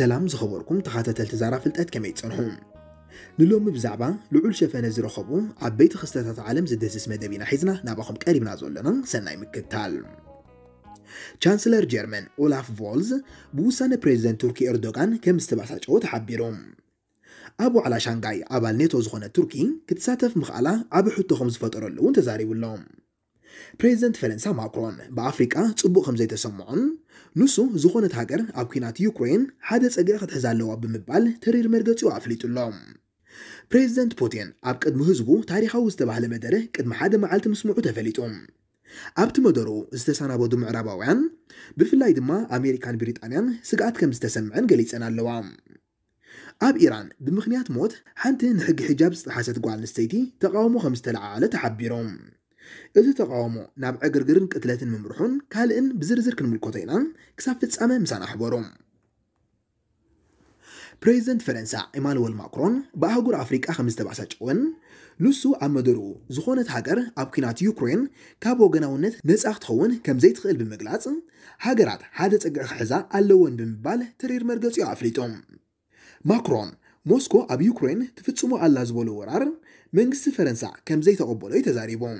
ሰላም ዝኸበርኩም ተኸታተልቲ ዛራ ፍልጠት ከመይ ትፀንሑ ንሎሚ ብዛዕባ ልዑል ሸፈነ ዝረኸቡ ዓበይቲ ክስተታት ዓለም ዝደስስ መደብ ኢና ሒዝና ናባኹም ቀሪብና ዘለና ሰናይ ምክታል ቻንስለር ጀርመን ኦላፍ ቮልዝ ብውሳነ ፕሬዚደንት ቱርኪ ኤርዶጋን ከም ዝተባሳጨወ ተሓቢሩ ኣብ ዋዕላ ሻንጋይ ኣባል ኔቶ ዝኾነ ቱርኪ ክትሳተፍ ምኽኣላ ዓብ ሕቶ ከም ዝፈጠረሉ እውን ተዛሪቡሎም پریزنت فرانسا ماکرون با آفریقا صبح خمزه تسمعن نوسو زخونه تاجر آبکینات یوکرین حادث اگر خد حزالو آب مبال تریر مرگتی و عفلیت لام پریزنت پوتین آب کد مهزبو تاریخ او است به حال مدره کد محد معلت مسموع تفلیتم آب تما درو است سنا بودم عربا وعن بفلاید ما آمریکان بریت آنان سقط کم است سمعن آن لوام آب ایران به مخنیات موت حنت نحق حجاب حسد قوانین استیتی تقاومو خمس تلعالت حبیرم እዚ ተቃውሞ ናብ ዕግርግርን ቅትለትን ምምርሑን ካልእን ብዝርዝር ክንምልከቶ ኢና ክሳብ ፍፃመ ምሳና ኣሕበሩ ፕሬዚደንት ፈረንሳ ኢማኑዌል ማክሮን ብኣህጉር ኣፍሪቃ ከም ዝተባሳጭወን ንሱ ኣብ መደርኡ ዝኾነት ሃገር ኣብ ኩናት ዩክሬን ካብ ወገናውነት ነፃ ክትኸውን ከም ዘይትኽእል ብምግላፅ ሃገራት ሓደ ፀግዒ ክሕዛ ኣለወን ብምባል ተሪር መርገፂኡ ኣፍሊጦም ማክሮን ሞስኮ ኣብ ዩክሬን ትፍጽሞ ኣላ ዝበሉ ወራር መንግስቲ ፈረንሳ ከም ዘይተቐበሎ እዩ ተዛሪቦም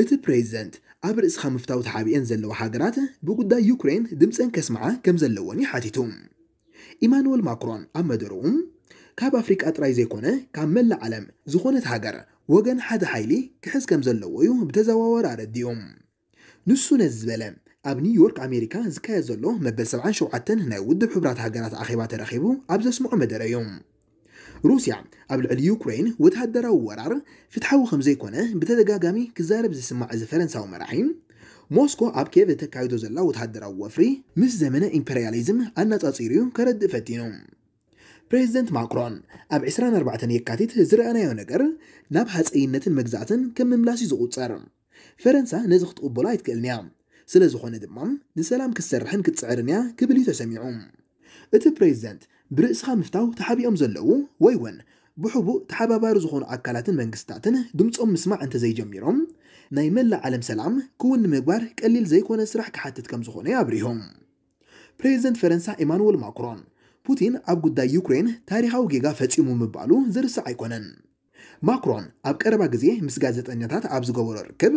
እቲ ፕሬዚደንት ኣብ ርእስኻ ምፍታው ተሓቢአን ዘለዋ ሃገራት ብጉዳይ ዩክሬን ድምፀን ከስምዓ ከም ዘለወን ይሓቲቱ ኢማኑኤል ማክሮን ኣብ መደርኡ ካብ ኣፍሪቃ ጥራይ ዘይኮነ ካብ መላእ ዓለም ዝኾነት ሃገር ወገን ሓደ ሓይሊ ክሕዝ ከም ዘለዎ እዩ ብተዘዋወረ ኣረድዩ ንሱ ነዚ ዝበለ ኣብ ኒውዮርክ ኣሜሪካ ዝካየድ ዘሎ መበል 77 ናይ ውድብ ሕቡራት ሃገራት ኣኼባ ተረኺቡ ኣብ ዘስምዖ መደረ እዩ ሩሲያ ኣብ ልዕሊ ዩክሬን ወተሃደራዊ ወራር ፍትሓዊ ከም ዘይኮነ ብተደጋጋሚ ክዛረብ ዝስማዕ እዚ ፈረንሳዊ መራሒ ሞስኮ ኣብ ኬቭ ተካይዶ ዘላ ወተሃደራዊ ወፍሪ ምስ ዘመነ ኢምፔሪያሊዝም ኣናፃፂርዩ ከረድእ ፈቲኑ ፕሬዚደንት ማክሮን ኣብ 24 የካቲት ዝረአናዮ ነገር ናብ ሃፀይነትን መግዛእትን ከም ምምላስ እዩ ዝቑፀር ፈረንሳ ነዚ ክትቕበሎ ኣይትክእልን እያ ስለ ዝኾነ ድማ ንሰላም ክትሰርሕን ክትፅዕርን እያ ክብል እዩ ተሰሚዑ እቲ ፕሬዚደንት ብርእስኻ ምፍታው ተሓቢኦም ዘለዉ ወይ እውን ብሕቡእ ተሓባባሪ ዝኾኑ ኣካላትን መንግስትታትን ድምፆም ምስማዕ እንተዘይጀሚሮም ናይ መላእ ዓለም ሰላም ክውን ንምግባር ቀሊል ዘይኮነ ስራሕ ክሓትት ከም ዝኾነ ኣብሪሆም ፕሬዚደንት ፈረንሳይ ኤማኑዌል ማክሮን ፑቲን ኣብ ጉዳይ ዩክሬን ታሪኻዊ ጌጋ ፈፂሙ ምባሉ ዝርስዕ ኣይኮነን ማክሮን ኣብ ቀረባ ግዜ ምስ ጋዜጠኛታት ኣብ ዝገበሮ ርክብ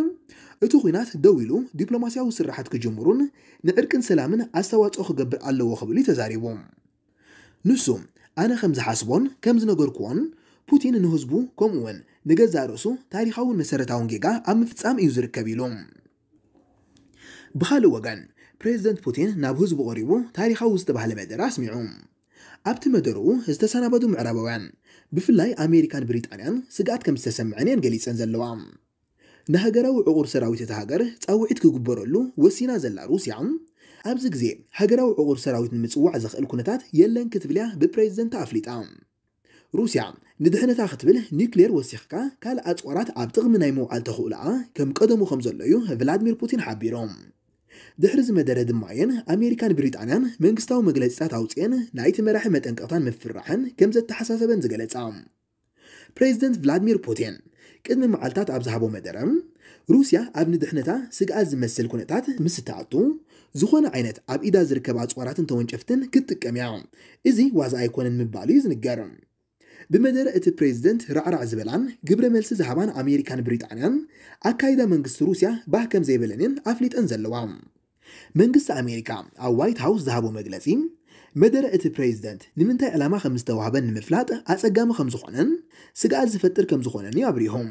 እቲ ኩናት ደው ኢሉ ዲፕሎማስያዊ ስራሓት ክጅምሩን ንዕርቅን ሰላምን ኣስተዋፅኦ ክገብር ኣለዎ ክብሉ ተዛሪቡ ንሱ ኣነ ከም ዝሓስቦን ከም ዝነገርክዎን ፑቲን ንህዝቡ ከምኡ ከምኡውን ንገዛ ርእሱ ታሪካውን መሰረታውን ጌጋ ኣብ ምፍፃም እዩ ዝርከብ ኢሉ ብካልእ ወገን ፕሬዚደንት ፑቲን ናብ ህዝቡ ቀሪቡ ታሪካዊ ዝተባሃለ መደረ ኣስሚዑ ኣብቲ መደርኡ ዝተሰናበዱ ምዕራባውያን ብፍላይ ኣሜሪካን ብሪጣንያን ስጋኣት ከም ዝተሰምዐን እየን ገሊፀን ዘለዋ ንሃገራዊ ዕቑር ሰራዊት እቲ ሃገር ፃውዒት ክግበረሉ ወሲና ዘላ ሩስያ ኣብዚ ግዜ ሃገራዊ ዕቑር ሰራዊት ንምፅዋዕ ዘኽእል ኩነታት የለን ክትብልያ ብፕሬዚደንት ኣፍሊጣ ሩስያ ንድሕነታ ክትብል ኒውክሌር ወሲኽካ ካልእ ኣፅዋራት ኣብ ጥቕሚ ናይ ምውዓል ተኽእልኣ ከም ቀደሙ ከም ዘሎ እዩ ቭላድሚር ፑቲን ሓቢሮም ድሕሪ ዝመደረ ድማ የን ኣሜሪካን ብሪጣንያን መንግስታዊ መግለፂታት ኣውፅአን ናይቲ መራሒ መጠንቀቕታን ምፍራሕን ከም ዘተሓሳሰበን ዝገለጻ ፕሬዚደንት ቭላድሚር ፑቲን ቅድሚ መዓልትታት ኣብ ዝሃቦ መደረ ሩስያ ኣብ ንድሕነታ ስግኣት ዝመስል ኩነታት ምስ ተኣጡ ዝኾነ ዓይነት ኣብ ኢዳ ዝርከብ ኣፅዋራትን ተወንጨፍትን ክትጥቀም እያ እዚ ዋዛ ኣይኮነን ምባሉ እዩ ዝንገር ብመደረ እቲ ፕሬዚደንት ራዕራዕ ዝበላን ግብረ መልሲ ዝሃባን ኣሜሪካን ብሪጣንያን ኣካይዳ መንግስቲ ሩስያ ባህ ከም ዘይበለንን ኣፍሊጠን ዘለዋ መንግስቲ ኣሜሪካ ኣብ ዋይት ሃውስ ዝሃቦ መግለፂ መደረ እቲ ፕሬዚደንት ንምንታይ ዕላማ ከም ዝተዋህበን ንምፍላጥ ኣፀጋሚ ከም ዝኾነን ስግኣት ዝፈጥር ከም ዝኾነን እዩ ኣብሪሆም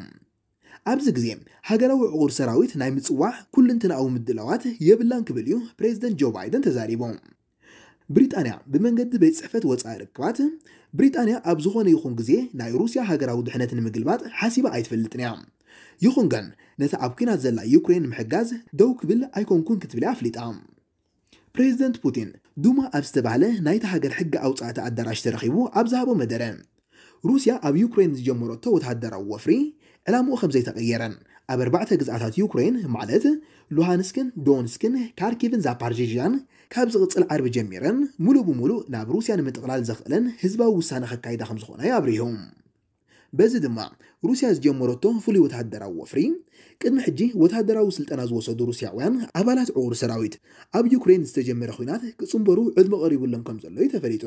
ኣብዚ ግዜ ሃገራዊ ዕቑር ሰራዊት ናይ ምፅዋዕ ኩልንትናዊ ምድላዋት የብላን ክብል እዩ ፕሬዚደንት ጆ ባይደን ተዛሪቦም ብሪጣንያ ብመንገዲ ቤት ፅሕፈት ወፃኢ ርክባት ብሪጣንያ ኣብ ዝኾነ ይኹን ግዜ ናይ ሩስያ ሃገራዊ ድሕነት ንምግልባጥ ሓሲባ ኣይትፈልጥን እያ ይኹን ግን ነቲ ኣብ ኩናት ዘላ ዩክሬን ንምሕጋዝ ደው ክብል ኣይኮንኩን ክትብል ኣፍሊጣ ፕሬዚደንት ፑቲን ዱማ ኣብ ዝተባህለ ናይቲ ሃገር ሕጊ ኣውፃእቲ ኣዳራሽ ተረኺቡ ኣብ ዝሃቦ መደረ ሩስያ ኣብ ዩክሬን ዝጀመረቶ ወተሃደራዊ ወፍሪ ዕላምኡ ከም ዘይተቐየረን ኣብ ኣርባዕተ ግዝኣታት ዩክሬን ማለት ሉሃንስክን ዶንስክን ካርኪቭን ዛፓርጂዥያን ካብ ዝቕፅል ዓርቢ ጀሚረን ሙሉእ ብምሉእ ናብ ሩስያ ንምጥቕላል ዘኽእለን ህዝባዊ ውሳነ ከካይዳ ከም ዝኾነ ኣብርሁ በዚ ድማ ሩስያ ዝጀመረቶ ፍሉይ ወታደራዊ ወፍሪ ቅድሚ ሕጂ ወታደራዊ ስልጠና ዝወሰዱ ሩስያውያን ኣባላት ዕውር ሰራዊት ኣብ ዩክሬን ዝተጀመረ ኩናት ክፅምበሩ ዕድመ ቀሪቡሎም ከም ዘሎ እዩ ተፈሊጡ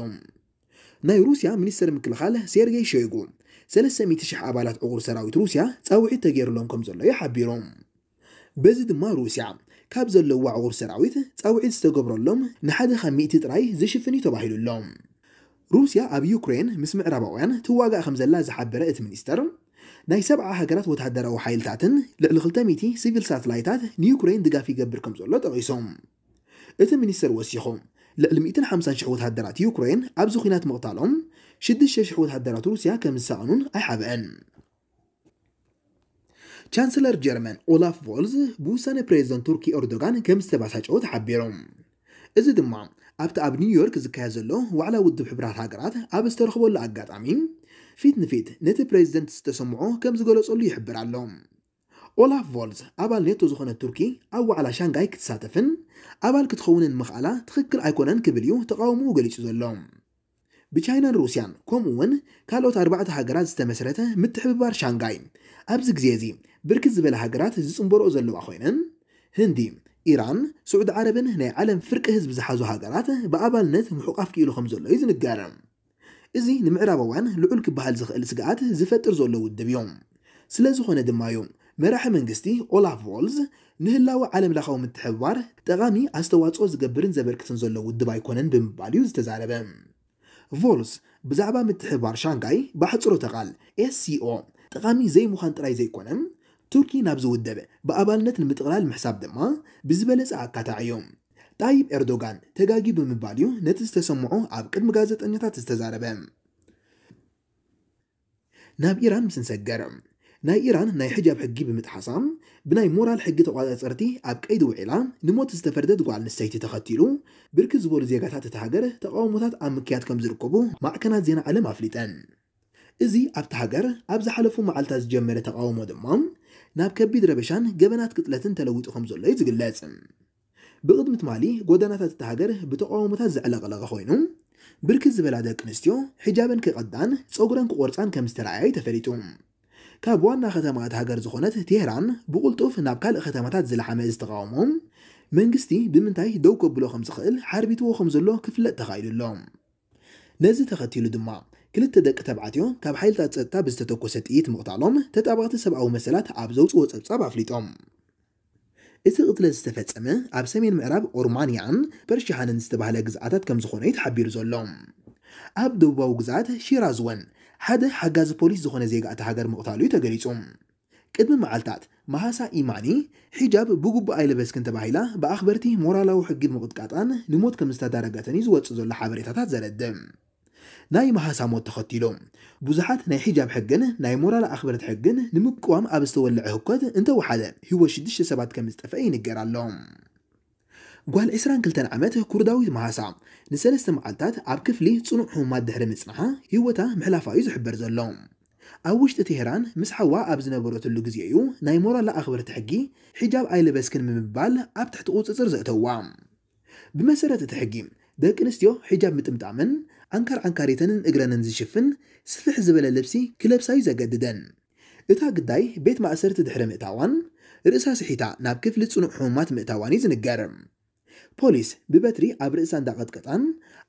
ናይ ሩስያ ሚኒስተር ምክልኻል ሴርጌይ ሸይጉ 300,000 ኣባላት ዕቑር ሰራዊት ሩስያ ፃውዒት ተገይሩሎም ከም ዘሎ ይሓቢሮም በዚ ድማ ሩስያ ካብ ዘለዋ ዕቑር ሰራዊት ፃውዒት ዝተገብረሎም ንሓደ ካብ ሚእቲ ጥራይ ዝሽፍን እዩ ተባሂሉ ኣሎም ሩስያ ኣብ ዩክሬን ምስ ምዕራባውያን ትዋጋእ ከም ዘላ ዝሓበረ እቲ ሚኒስተር ናይ ሰብዓ ሃገራት ወተሃደራዊ ሓይልታትን ልዕሊ 200 ሲቪል ሳትላይታት ንዩክሬን ድጋፍ ይገብር ከም ዘሎ ጠቒሶም እቲ ሚኒስተር ወሲኹም لأ 250 شحوات هدرات يوكرين عبزو خينات مقتالهم شد الشيش شحوات هدرات روسيا كم سعنون أحبان شانسلر جيرمان أولاف فولز بوسان بريزن تركي أردوغان كم سبع ساجوت حبيرهم إذا دمع أبت أب نيويورك زكاز له وعلى ود بحبرات هاقرات أب استرخبو لأقات عمين فيت نفيت نت بريزن تستسمعو كم زقولة صلي حبر عليهم ኦላፍ ቮልዝ ኣባል ኔቶ ዝኾነ ቱርኪ ኣብ ዋዕላ ሻንጋይ ክትሳተፍን ኣባል ክትኸውንን ምኽኣላ ትኽክል ኣይኮነን ክብል እዩ ተቃውሞኡ ገሊጹ ዘሎ ብቻይናን ሩስያን ከምኡውን ካልኦት ኣርባዕተ ሃገራት ዝተመስረተ ምትሕብባር ሻንጋይ ኣብዚ ግዜ እዚ ብርክት ዝበለ ሃገራት ዝፅምበርኦ ዘለዋ ኮይነን ህንዲ ኢራን ስዑድ ዓረብን ናይ ዓለም ፍርቂ ህዝቢ ዝሓዙ ሃገራት ብኣባልነት ምሑቃፍ ክኢሉ ከም ዘሎ እዩ ዝንገር እዚ ንምዕራባውያን ልዑል ክበሃል ዝኽእል ስግኣት ዝፈጥር ዘሎ ውድብ እዮም ስለ ዝኾነ ድማ እዩ መራሒ መንግስቲ ኦላፍ ቮልዝ ንህላዊ ዓለም ለኻዊ ምትሕባር ጠቓሚ ኣስተዋፅኦ ዝገብርን ዘበርክትን ዘሎ ውድብ ኣይኮነን ብምባል እዩ ዝተዛረበ ቮልስ ብዛዕባ ምትሕባር ሻንጋይ ብሕፅሮተ ቃል ኤስሲኦ ጠቓሚ ዘይምዃን ጥራይ ዘይኮነ ቱርኪ ናብ ዝውደበ ብኣባልነት ንምጥቕላል ምሕሳብ ድማ ብዝበለፀ ኣካታዕ እዩ ጣይብ ኤርዶጋን ተጋጊ ብምባል እዩ ነቲ ዝተሰምዖ ኣብ ቅድሚ ጋዜጠኛታት ዝተዛረበ ናብ ኢራን ምስ ناي إيران ناي حجاب حقي بمتحصام بناي مورال حقي تقوى الأسرتي أب كايدو عيلا نموت استفردت قوى النسايتي تخطيلو بركز بور زيقاتات تتحقر تقوى موتات أم كيات كم زركوبو مع كانا زينا على ما فليتان إزي أب تحقر أب زحلفو مع التاز جمرة تقوى مودمام ناب كبيد ربشان قبنات كتلتن تلويتو خمزو الليز قلاتن بقدمت مالي قودانات تتحقر بتقوى موتاز على غلغ خوينو بركز بلادك نستيو حجابا كقدان صغرا كقرصان كمسترعي تفريتوم ካብ ዋና ከተማታት ሃገር ዝኾነት ትሄራን ብቕልጡፍ ናብ ካልእ ከተማታት ዝለሓመ ዝተቃወሞም መንግስቲ ብምንታይ ደው ከብሎ ከም ዝኽእል ሓርቢትዎ ከም ዘሎ ክፍለጥ ተኻኢሉ ኣሎ ነዚ ተኸቲሉ ድማ ክልተ ደቂ ተባዕትዮ ካብ ሓይልታት ፀጥታ ብዝተተኮሰ ጥይት ምቕታሎም ተጣባቕቲ ሰብኣዊ መሰላት ኣብ ዘውፅዎ ፀብጻብ ኣፍሊጦም እቲ ቅትለ ዝተፈፀመ ኣብ ሰሜን ምዕራብ ኦርማንያን ፐርሽሃንን ዝተባህለ ግዝኣታት ከም ዝኾነ እዩ ተሓቢሩ ዘሎ ኣብ ደቡባዊ ግዝኣት ሺራዝ እውን حده حجاز بوليس زخونه زيگ ات هاجر مقتالوی تجريصم قدم معلطات مهاسا ايماني حجاب بوغب ايلبس كنت باهيلا باخبرتي مورالو حجيب مقطقطان نموت كمستدارغاتني زوت زول حبرتات زرد ناي مهاسا موت تختيلو بوزحات ناي حجاب حقن ناي مورال اخبرت حقن نمقوام ابستولع حكوت انت وحده هو شدش سبات كمستفاي نغرالهم قال إسران قلتن عمته كرداوي مع سام نسأل استمعالتات عب كفلي تصنو حومات دهر مصنعها يوتا محلافا يزح برزلوم أوشت تهران مسحوا أبزنا بروت اللوجزيو نايمورا لا أخبر تحجي حجاب أيل بس كن من بال أب تحت قوس زرزة توام بمسرة تحجي ذاك نستيو حجاب متمتعمن أنكر أنكاريتن إجرن نزشفن سفح زبل اللبسي كلب سايزا جددا إتها قداي بيت ما أسرت دحرم إتاوان رئيسها سحيتا ناب كيف لتصنع حومات مئتاواني زن الجرم ፖሊስ ብበትሪ ኣብ ርእሳ እንዳቐጥቀጣን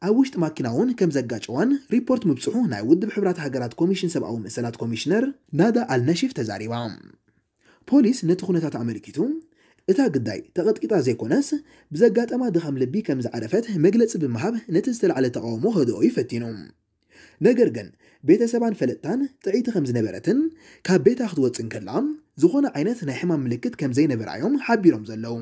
ኣብ ውሽጢ ማኪና እውን ከም ዘጋጨዋን ሪፖርት ምብፅሑ ናይ ውድብ ሕብራት ሃገራት ኮሚሽን ሰብኣዊ ምእሰላት ኮሚሽነር ናዳ ኣልነሺፍ ተዛሪባ ፖሊስ ነቲ ኩነታት ኣመልኪቱ እታ ግዳይ ተቐጥቂጣ ዘይኮነስ ብዘጋጠማ ድኻም ልቢ ከም ዝዓረፈት መግለፂ ብምሃብ ነቲ ዝተላዕለ ተቃውሞ ህድኦ ይፈቲኑ ነገር ግን ቤተሰባን ፈለጥታን ጥዒቲ ከም ዝነበረትን ካብ ቤታ ክትወፅን ከላ ዝኾነ ዓይነት ናይ ሕማም ምልክት ከም ዘይነበራ እዮም ሓቢሮም ዘለዉ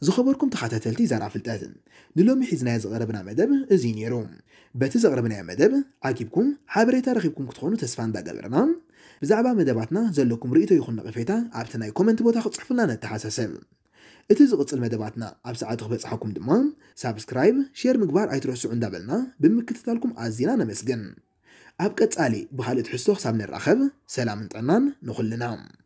زخبركم تخاتلتي زرع فلتاتن نلومي حزنا زغربنا نعم مدب زين يروم بات زغربنا نعم مدب عاكبكم حابري تارغيبكم كتخونو تسفان دا قبرنا نعم. بزعبا مدباتنا زلوكم رئيتو يخون نقفيتا عبتنا يكومنت بوتا خطفلنا نتحاسسل اتي زغط المدباتنا عب ساعات خبز حكم دمان سابسكرايب شير مكبار اي ترسو عندا بلنا بمكتتالكم عزينا نمسجن أبكت علي بحالة حسو حساب نرخب سلام انتنان نخلنام